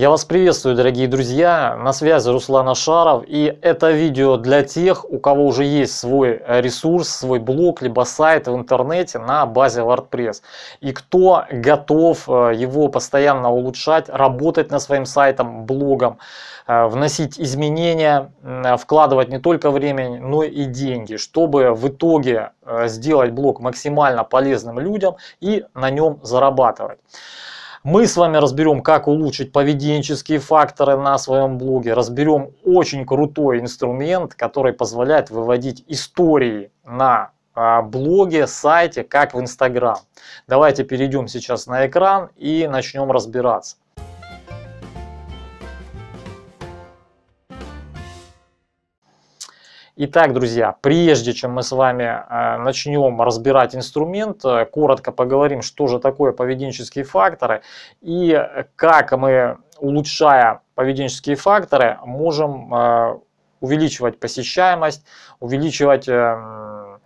Я вас приветствую, дорогие друзья, на связи Руслан Ашаров, и это видео для тех, у кого уже есть свой э, ресурс, свой блог, либо сайт в интернете на базе WordPress, и кто готов э, его постоянно улучшать, работать над своим сайтом, блогом, э, вносить изменения, вкладывать не только время, но и деньги, чтобы в итоге сделать блог максимально полезным людям и на нем зарабатывать. Мы с вами разберем, как улучшить поведенческие факторы на своем блоге. Разберем очень крутой инструмент, который позволяет выводить истории на а, блоге, сайте, как в Инстаграм. Давайте перейдем сейчас на экран и начнем разбираться. Итак, друзья, прежде чем мы с вами э, начнем разбирать инструмент, э, коротко поговорим, что же такое поведенческие факторы и как мы, улучшая поведенческие факторы, можем э, увеличивать посещаемость, увеличивать, эм,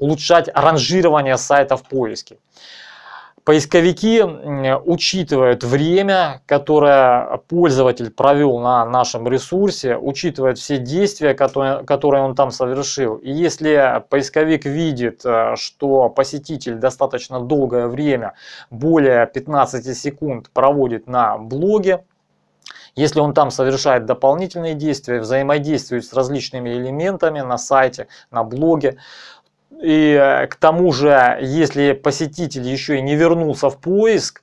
улучшать ранжирование сайтов поиски. поиске. Поисковики учитывают время, которое пользователь провел на нашем ресурсе, учитывают все действия, которые, которые он там совершил. И если поисковик видит, э, что посетитель достаточно долгое время, более 15 секунд проводит на блоге, если он там совершает дополнительные действия, взаимодействует с различными элементами на сайте, на блоге, и э, к тому же, если посетитель еще и не вернулся в поиск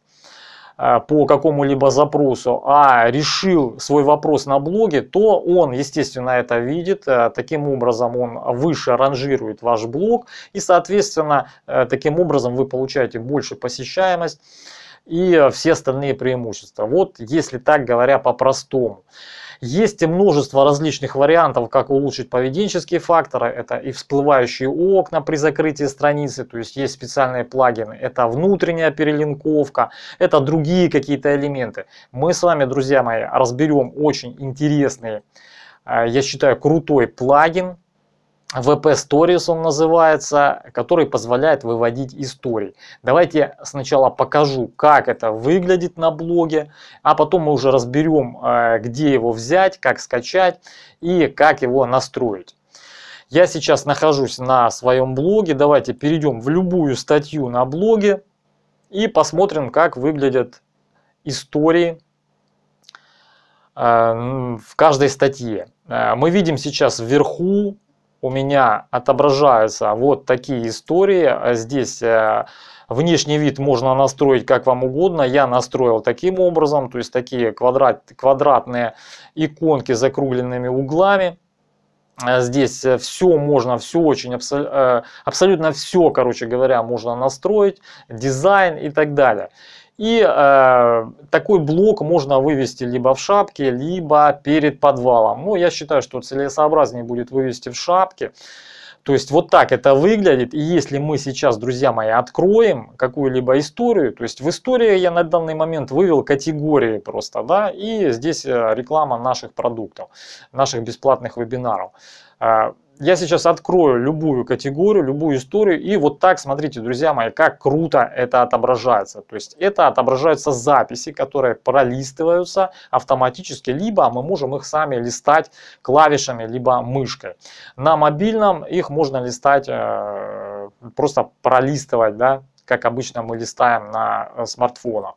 э, по какому-либо запросу, а решил свой вопрос на блоге, то он, естественно, это видит. Э, таким образом, он выше ранжирует ваш блог. И, соответственно, таким образом вы получаете больше посещаемость и все остальные преимущества. Вот если так говоря по-простому. Есть и множество различных вариантов, как улучшить поведенческие факторы. Это и всплывающие окна при закрытии страницы, то есть есть специальные плагины. Это внутренняя перелинковка, это другие какие-то элементы. Мы с вами, друзья мои, разберем очень интересный, э, я считаю, крутой плагин, VP Stories он называется, который позволяет выводить истории. Давайте сначала покажу, как это выглядит на блоге, а потом мы уже разберем, э, где его взять, как скачать и как его настроить. Я сейчас нахожусь на своем блоге, давайте перейдем в любую статью на блоге и посмотрим, как выглядят истории э, в каждой статье. Э, мы видим сейчас вверху у меня отображаются вот такие истории. Э, здесь э, внешний вид можно настроить как вам угодно. Я настроил таким образом, то есть такие квадрат, квадратные иконки с закругленными углами. Э, здесь все можно, все очень, абсолютно все, короче говоря, можно настроить, дизайн и так далее. И э, такой блок можно вывести либо в шапке, либо перед подвалом. Ну, я считаю, что целесообразнее будет вывести в шапке. То есть вот так это выглядит. И если мы сейчас, друзья мои, откроем какую-либо историю, то есть в истории я на данный момент вывел категории просто, да, и здесь э, реклама наших продуктов, наших бесплатных вебинаров. Э, я сейчас открою любую категорию, любую историю, и вот так, смотрите, друзья мои, как круто это отображается. То есть это отображаются записи, которые пролистываются автоматически, либо мы можем их сами листать клавишами, либо мышкой. На мобильном их можно листать, э, просто пролистывать, да, как обычно мы листаем на э, смартфонах.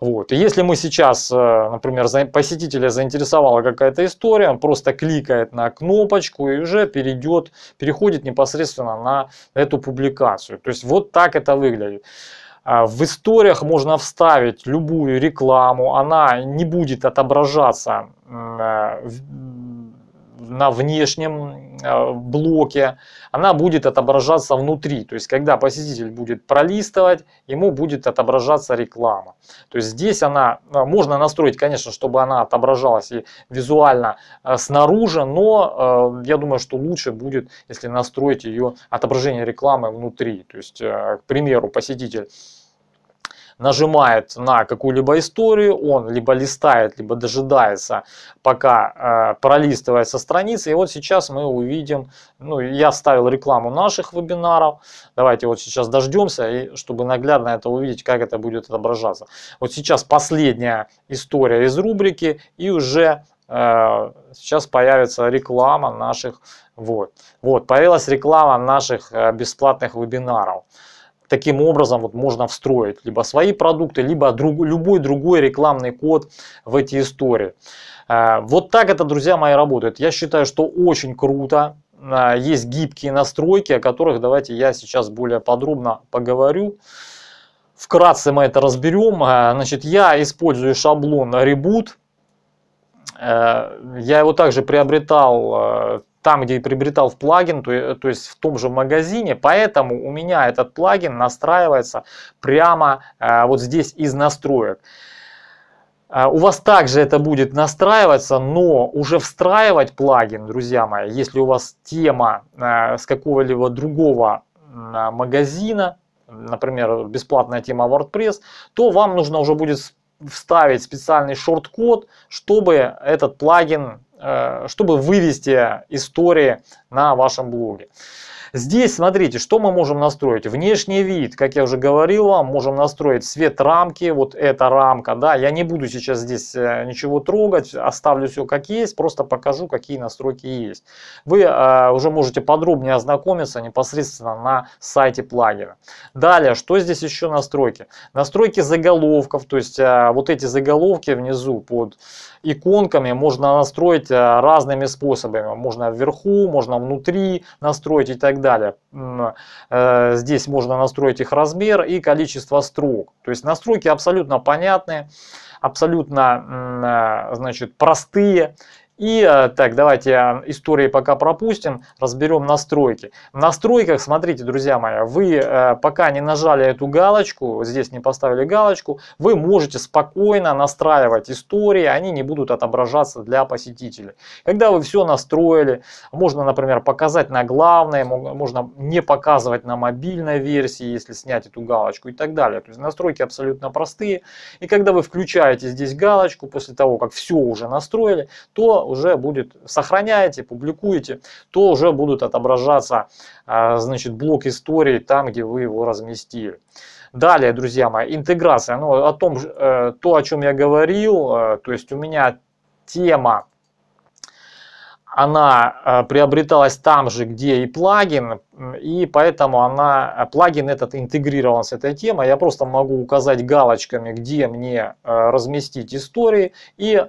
Вот. И если мы сейчас, э, например, посетителя заинтересовала какая-то история, он просто кликает на кнопочку и уже перейдет, переходит непосредственно на эту публикацию. То есть вот так это выглядит. А, в историях можно вставить любую рекламу, она не будет отображаться э, на внешнем э, блоке, она будет отображаться внутри. То есть, когда посетитель будет пролистывать, ему будет отображаться реклама. То есть, здесь она, э, можно настроить, конечно, чтобы она отображалась и визуально э, снаружи, но я думаю, что лучше будет, если настроить ее отображение рекламы внутри. То есть, к примеру, посетитель нажимает на какую-либо историю, он либо листает, либо дожидается, пока э, со страницы. И вот сейчас мы увидим, ну, я вставил рекламу наших вебинаров. Давайте вот сейчас дождемся, и, чтобы наглядно это увидеть, как это будет отображаться. Вот сейчас последняя история из рубрики, и уже э, сейчас появится реклама наших, вот, вот, появилась реклама наших э, бесплатных вебинаров таким образом вот можно встроить либо свои продукты, либо друг, любой другой рекламный код в эти истории. А, вот так это, друзья мои, работает. Я считаю, что очень круто. А, есть гибкие настройки, о которых давайте я сейчас более подробно поговорю. Вкратце мы это разберем. А, значит, я использую шаблон Reboot. Я его также приобретал там, где я приобретал в плагин, то, э, то есть в том же магазине. Поэтому у меня этот плагин настраивается прямо э, вот здесь из настроек. А, у вас также это будет настраиваться, но уже встраивать плагин, друзья мои, если у вас тема э, с какого-либо другого а, магазина, например, бесплатная тема WordPress, то вам нужно уже будет вставить специальный шорт-код, чтобы этот плагин Э, чтобы вывести истории на вашем блоге. Здесь, смотрите, что мы можем настроить. Внешний вид, как я уже говорил вам, можем настроить цвет рамки, вот эта рамка, да, я не буду сейчас здесь э, ничего трогать, оставлю все как есть, просто покажу, какие настройки есть. Вы э, уже можете подробнее ознакомиться непосредственно на сайте плагина. Далее, что здесь еще настройки? Настройки заголовков, то есть э, вот эти заголовки внизу под иконками можно настроить э, разными способами. Можно вверху, можно внутри настроить и так далее далее. Э, здесь можно настроить их размер и количество строк. То есть настройки абсолютно понятные, абсолютно э, значит, простые. И э, так, давайте э, истории пока пропустим, разберем настройки. В настройках, смотрите, друзья мои, вы э, пока не нажали эту галочку, здесь не поставили галочку, вы можете спокойно настраивать истории, они не будут отображаться для посетителей. Когда вы все настроили, можно, например, показать на главное, можно не показывать на мобильной версии, если снять эту галочку и так далее. То есть настройки абсолютно простые. И когда вы включаете здесь галочку, после того, как все уже настроили, то уже будет, сохраняете, публикуете, то уже будут отображаться, а, значит, блок истории там, где вы его разместили. Далее, друзья мои, интеграция. Ну, о том, э, то, о чем я говорил, э, то есть у меня тема, она э, приобреталась там же, где и плагин, и поэтому она, плагин этот интегрирован с этой темой. Я просто могу указать галочками, где мне разместить истории и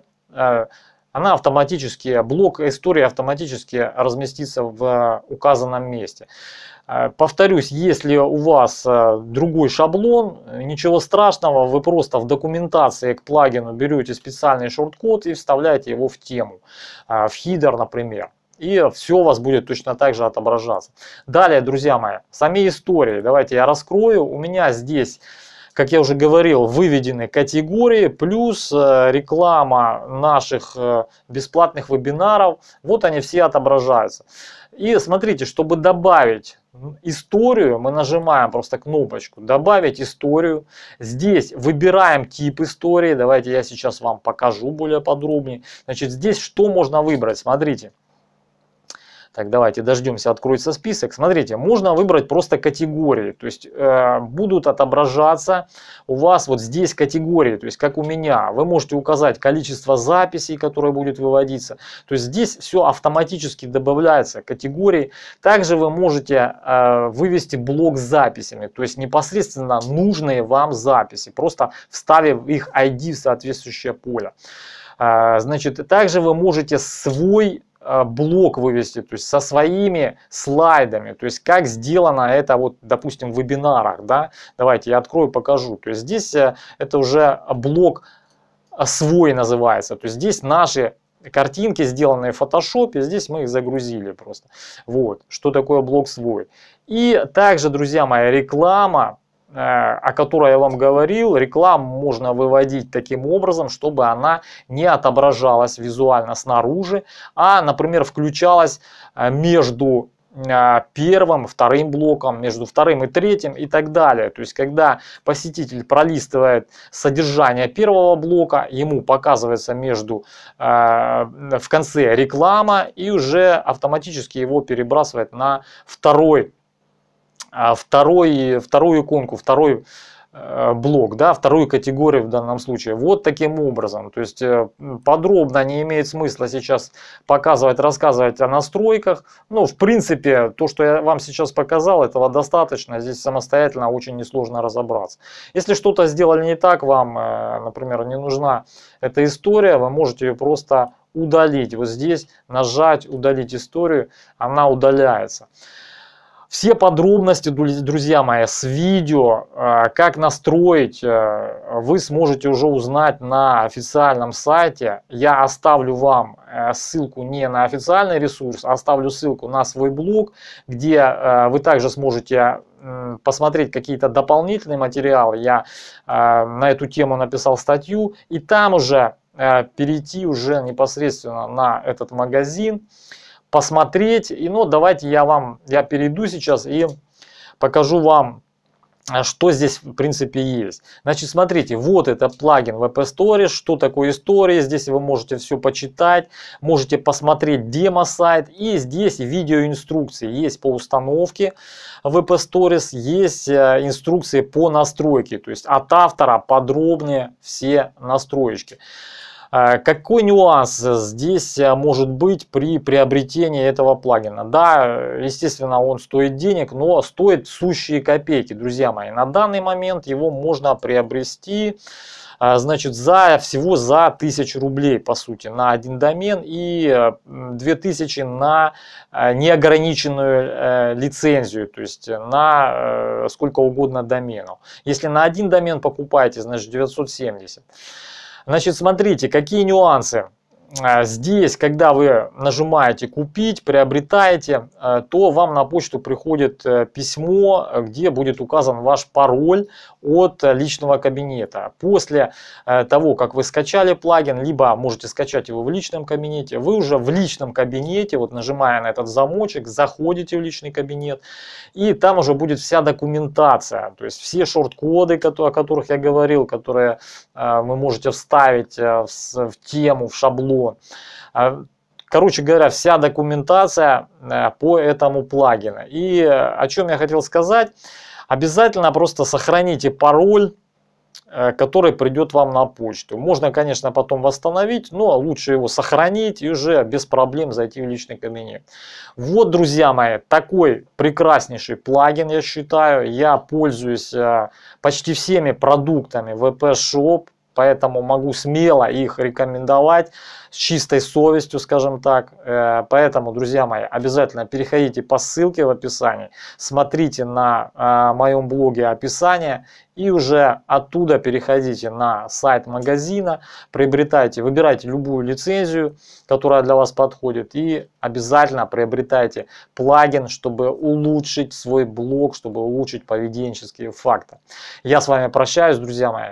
она автоматически, блок истории автоматически разместится в э, указанном месте. Э, повторюсь, если у вас э, другой шаблон, ничего страшного, вы просто в документации к плагину берете специальный шорткод и вставляете его в тему, в хидер, например. И все у вас будет точно так же отображаться. Далее, друзья мои, сами истории. Давайте я раскрою. У меня здесь как я уже говорил, выведены категории, плюс э, реклама наших э, бесплатных вебинаров. Вот они все отображаются. И смотрите, чтобы добавить историю, мы нажимаем просто кнопочку «Добавить историю». Здесь выбираем тип истории. Давайте я сейчас вам покажу более подробнее. Значит, здесь что можно выбрать? Смотрите. Так, давайте дождемся, откроется список. Смотрите, можно выбрать просто категории, то есть э, будут отображаться у вас вот здесь категории, то есть как у меня. Вы можете указать количество записей, которое будет выводиться. То есть здесь все автоматически добавляется, категории. Также вы можете э, вывести блок с записями, то есть непосредственно нужные вам записи, просто вставив их ID в соответствующее поле. Э, значит, также вы можете свой а, блок вывести, то есть со своими слайдами, то есть как сделано это вот, допустим, в вебинарах, да, давайте я открою, покажу, то есть здесь э, это уже блок а, свой называется, то есть здесь наши картинки, сделанные в фотошопе, здесь мы их загрузили просто, вот, что такое блок свой. И также, друзья мои, реклама, Э, о которой я вам говорил, рекламу можно выводить таким образом, чтобы она не отображалась визуально снаружи, а, например, включалась э, между э, первым, вторым блоком, между вторым и третьим и так далее. То есть, когда посетитель пролистывает содержание первого блока, ему показывается между, э, в конце реклама и уже автоматически его перебрасывает на второй а второй, вторую иконку, второй э, блок, да, вторую категорию в данном случае. Вот таким образом. То есть э, подробно не имеет смысла сейчас показывать, рассказывать о настройках. Ну, в принципе, то, что я вам сейчас показал, этого достаточно. Здесь самостоятельно очень несложно разобраться. Если что-то сделали не так, вам, э, например, не нужна эта история, вы можете ее просто удалить. Вот здесь нажать «Удалить историю», она удаляется. Все подробности, друзья мои, с видео, э, как настроить, э, вы сможете уже узнать на официальном сайте. Я оставлю вам э, ссылку не на официальный ресурс, оставлю ссылку на свой блог, где вы также сможете посмотреть какие-то дополнительные материалы. Я на эту тему написал статью, и там уже перейти уже непосредственно на этот магазин посмотреть. И ну, давайте я вам, я перейду сейчас и покажу вам, э, что здесь в принципе есть. Значит, смотрите, вот это плагин в App Store, что такое история, здесь вы можете все почитать, можете посмотреть демо-сайт и здесь видеоинструкции есть по установке в Stories есть э, инструкции по настройке, то есть от автора подробнее все настроечки. А, какой нюанс здесь а, может быть при приобретении этого плагина? Да, естественно, он стоит денег, но стоит сущие копейки, друзья мои. На данный момент его можно приобрести а, значит, за, всего за 1000 рублей, по сути, на один домен и 2000 на неограниченную э, лицензию, то есть на э, сколько угодно доменов. Если на один домен покупаете, значит, 970. Значит, смотрите, какие нюансы. А, здесь, когда вы нажимаете «Купить», приобретаете, а, то вам на почту приходит э, письмо, где будет указан ваш пароль от личного кабинета. После э, того, как вы скачали плагин, либо можете скачать его в личном кабинете, вы уже в личном кабинете, вот нажимая на этот замочек, заходите в личный кабинет, и там уже будет вся документация, то есть все шорт-коды, о которых я говорил, которые э, вы можете вставить в тему, в шаблон, ООН. А, короче говоря, вся документация э, по этому плагину. И э, о чем я хотел сказать, обязательно просто сохраните пароль э, который придет вам на почту. Можно, конечно, потом восстановить, но лучше его сохранить и уже без проблем зайти в личный кабинет. Вот, друзья мои, такой прекраснейший плагин, я считаю. Я пользуюсь почти всеми продуктами VP Shop. Поэтому могу смело их рекомендовать с чистой совестью, скажем так. Э, поэтому, друзья мои, обязательно переходите по ссылке в описании, смотрите на э, моем блоге описание и уже оттуда переходите на сайт магазина, приобретайте, выбирайте любую лицензию, которая для вас подходит и обязательно приобретайте плагин, чтобы улучшить свой блог, чтобы улучшить поведенческие факты. Я с вами прощаюсь, друзья мои.